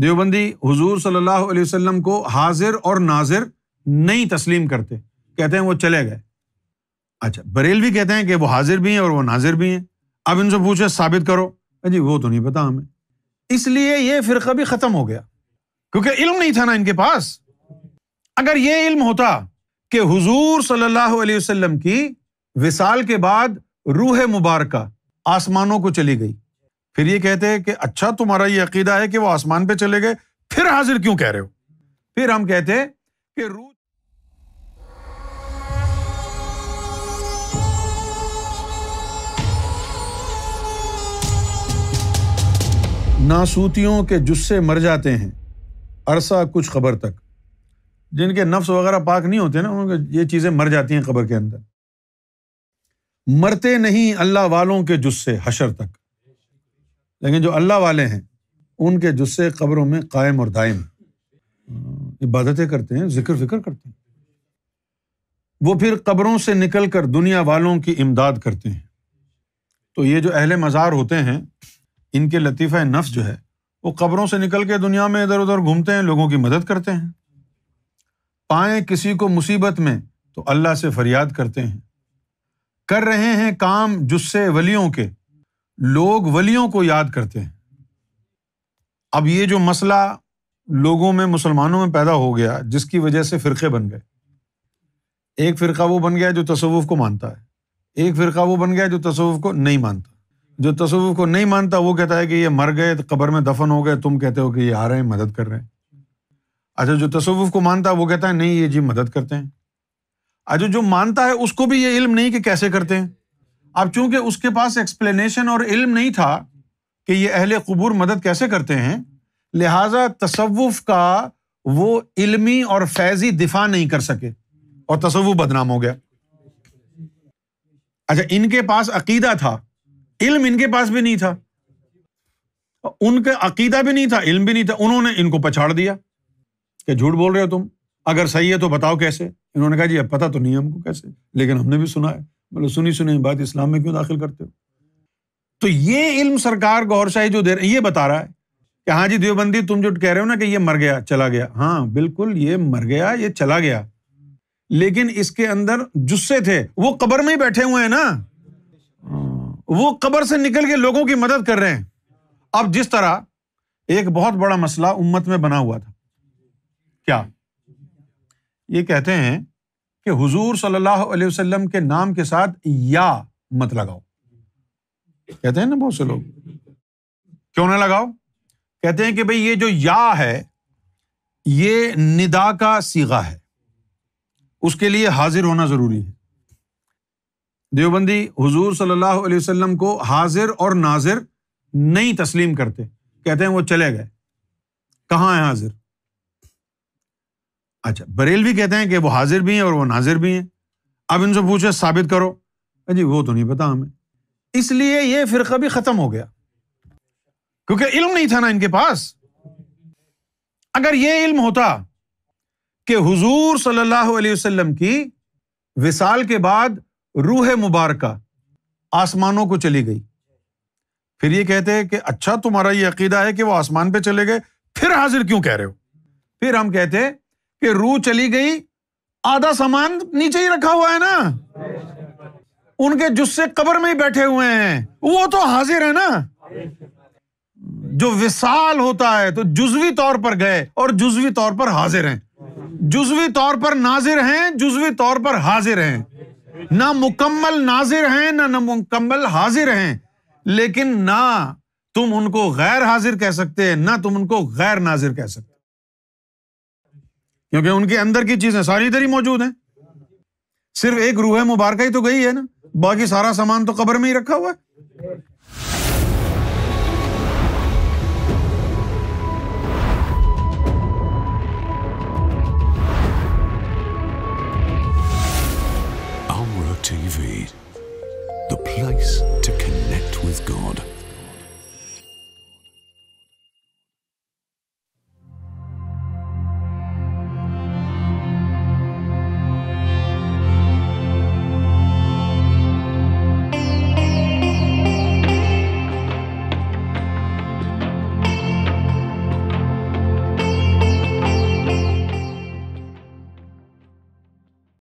देवबंदी हुजूर सल्लल्लाहु अलैहि वसल्लम को हाजिर और नाजिर नहीं तस्लीम करते कहते हैं वो चले गए अच्छा बरेलवी कहते हैं कि वो हाजिर भी हैं और वो नाजिर भी हैं अब इनसे पूछे साबित करो जी वो तो नहीं पता हमें इसलिए ये फ़िरका भी ख़त्म हो गया क्योंकि इल्म नहीं था ना इनके पास अगर ये इल्म होता कि हुजूर सल्लल्लाहु अलैहि वसल्लम की विसाल के बाद रूह मुबारक आसमानों को चली गई फिर ये कहते हैं कि अच्छा तुम्हारा ये अकीदा है कि वो आसमान पे चले गए फिर हाजिर क्यों कह रहे हो फिर हम कहते हैं कि रू नासूतियों के जुस्से मर जाते हैं अरसा कुछ खबर तक जिनके नफ्स वगैरह पाक नहीं होते ना उनके ये चीज़ें मर जाती हैं खबर के अंदर मरते नहीं अल्लाह वालों के जुस्से हशर तक लेकिन जो अल्लाह वाले हैं उनके जुस्से कब्रों में कायम और दायम इबादतें करते हैं जिक्र फिक्र करते हैं वो फिर कब्रों से निकल कर दुनिया वालों की इमदाद करते हैं तो ये जो अहले मज़ार होते हैं इनके लतीफ़ा नफ्स जो है वो कब्रों से निकल के दुनिया में इधर उधर घूमते हैं लोगों की मदद करते हैं पाए किसी को मुसीबत में तो अल्लाह से फरियाद करते हैं कर रहे हैं काम जुस्से वलियों के लोग वलियों को याद करते हैं अब ये जो मसला लोगों में मुसलमानों में पैदा हो गया जिसकी वजह से फ़िरक़े बन गए एक फ़िरका वो बन गया जो तसवुफ़ को मानता है एक फ़िरका वो बन गया जो तसवुफ़ को नहीं मानता जो तसवुफ़ को नहीं मानता वो कहता है कि ये मर गए तो कब्र में दफन हो गए तुम कहते हो कि ये आ रहे हैं मदद कर रहे हैं अच्छा जो तसवुफ़ को मानता है वो कहता है नहीं ये जी मदद करते हैं अच्छा जो मानता है उसको भी ये इल्म नहीं कि कैसे करते हैं अब चूंकि उसके पास एक्सप्लेनेशन और इल्म नहीं था कि ये अहल कबूर मदद कैसे करते हैं लिहाजा तसवुफ़ का वो इल्मी और फैज़ी दिफा नहीं कर सके और तसवुफ़ बदनाम हो गया अच्छा इनके पास अकीदा था इल्म इनके पास भी नहीं था उनका अकीदा भी नहीं था इल्म भी नहीं था उन्होंने इनको पछाड़ दिया कि झूठ बोल रहे हो तुम अगर सही है तो बताओ कैसे इन्होंने कहा जी अब पता तो नहीं है हमको कैसे लेकिन हमने भी सुना है बोलो सुनी सुनी बात इस्लाम में क्यों दाखिल करते हो तो ये इल्म सरकार गौर शाही जो दे रही ये बता रहा है कि हाँ जी देवबंदी तुम जो कह रहे हो ना कि ये मर गया चला गया हाँ बिल्कुल ये मर गया ये चला गया लेकिन इसके अंदर जुस्से थे वो कबर में ही बैठे हुए हैं ना हाँ, वो कबर से निकल के लोगों की मदद कर रहे हैं अब जिस तरह एक बहुत बड़ा मसला उम्मत में बना हुआ था क्या ये कहते हैं कि हुजूर सल्लल्लाहु अलैहि वसल्लम के नाम के साथ या मत लगाओ कहते हैं ना बहुत से लोग क्यों ना लगाओ कहते हैं कि भाई ये जो या है ये निदा का सीगा है उसके लिए हाजिर होना ज़रूरी है देवबंदी हुजूर सल्लल्लाहु अलैहि वसल्लम को हाजिर और नाजिर नहीं तस्लीम करते कहते हैं वो चले गए कहाँ है हाजिर अच्छा बरेल भी कहते हैं कि वो हाजिर भी हैं और वो नाजिर भी हैं अब इनसे पूछे साबित करो अजी वो तो नहीं पता हमें इसलिए ये फिरका भी खत्म हो गया क्योंकि इल्म नहीं था ना इनके पास अगर ये इल्म होता कि हुजूर सल्लल्लाहु अलैहि वसल्लम की विसाल के बाद रूह मुबारक आसमानों को चली गई फिर ये कहते हैं कि अच्छा तुम्हारा ये अकीदा है कि वो आसमान पे चले गए फिर हाजिर क्यों कह रहे हो फिर हम कहते हैं कि रूह चली गई आधा सामान नीचे ही रखा हुआ है ना उनके जुस्से कबर में ही बैठे हुए हैं वो तो हाजिर है ना जो विशाल होता है तो जुजवी तौर पर गए और जुजवी तौर पर हाजिर हैं जुजवी तौर पर नाजिर हैं जुजवी तौर पर हाजिर हैं ना मुकम्मल नाजिर हैं ना ना मुकम्मल हाजिर हैं लेकिन ना तुम उनको गैर हाजिर कह सकते हैं ना तुम उनको गैर नाजिर कह सकते क्योंकि उनके अंदर की चीजें सारी इधर ही मौजूद है सिर्फ एक रूह मुबारक ही तो गई है ना बाकी सारा सामान तो कबर में ही रखा हुआ है